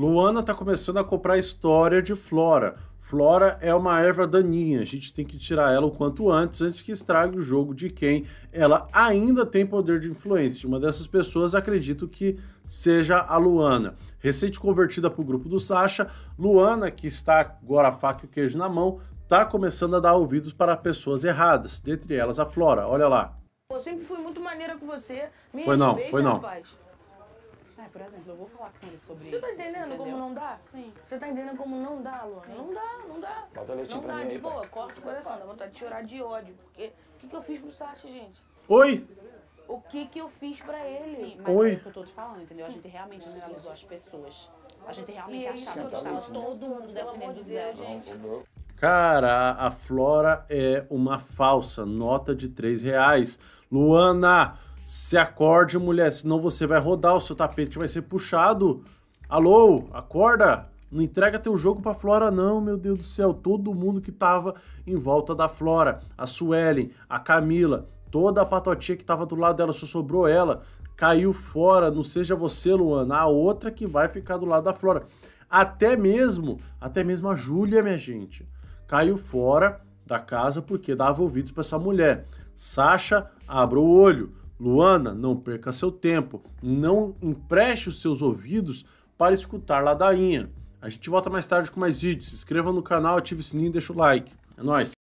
Luana está começando a comprar a história de Flora. Flora é uma erva daninha, a gente tem que tirar ela o quanto antes, antes que estrague o jogo de quem ela ainda tem poder de influência. Uma dessas pessoas acredito que seja a Luana. Recente convertida para o grupo do Sasha, Luana, que está agora a faca e o queijo na mão, está começando a dar ouvidos para pessoas erradas, dentre elas a Flora. Olha lá. Eu sempre fui muito maneira com você. Me foi não, foi não. Rapaz por exemplo, eu vou falar com ele sobre Você tá isso. Você tá entendendo como não dá? Sim. Você tá entendendo como não dá, Luan? Sim. Não dá, não dá. Bota não pra dá, mim de aí, boa, corta o coração, dá vontade de chorar de ódio. Porque o que, que eu fiz pro Sacha, gente? Oi! O que que eu fiz pra ele? Sim, mas é Oi. é o que eu tô te falando, entendeu? A gente realmente generalizou as pessoas. A gente realmente e é achava que estava todo mundo defendendo o Zé, gente. Cara, a Flora é uma falsa. Nota de 3 reais. Luana, se acorde, mulher, senão você vai rodar, o seu tapete vai ser puxado. Alô, acorda! Não entrega teu jogo pra Flora, não, meu Deus do céu. Todo mundo que tava em volta da Flora, a Suelen, a Camila, toda a patotinha que tava do lado dela, só sobrou ela, caiu fora. Não seja você, Luana, a outra que vai ficar do lado da Flora. Até mesmo, até mesmo a Júlia, minha gente, caiu fora da casa porque dava ouvidos para essa mulher. Sasha, abra o olho. Luana, não perca seu tempo, não empreste os seus ouvidos para escutar ladainha. A gente volta mais tarde com mais vídeos. Se inscreva no canal, ative o sininho e deixa o like. É nóis!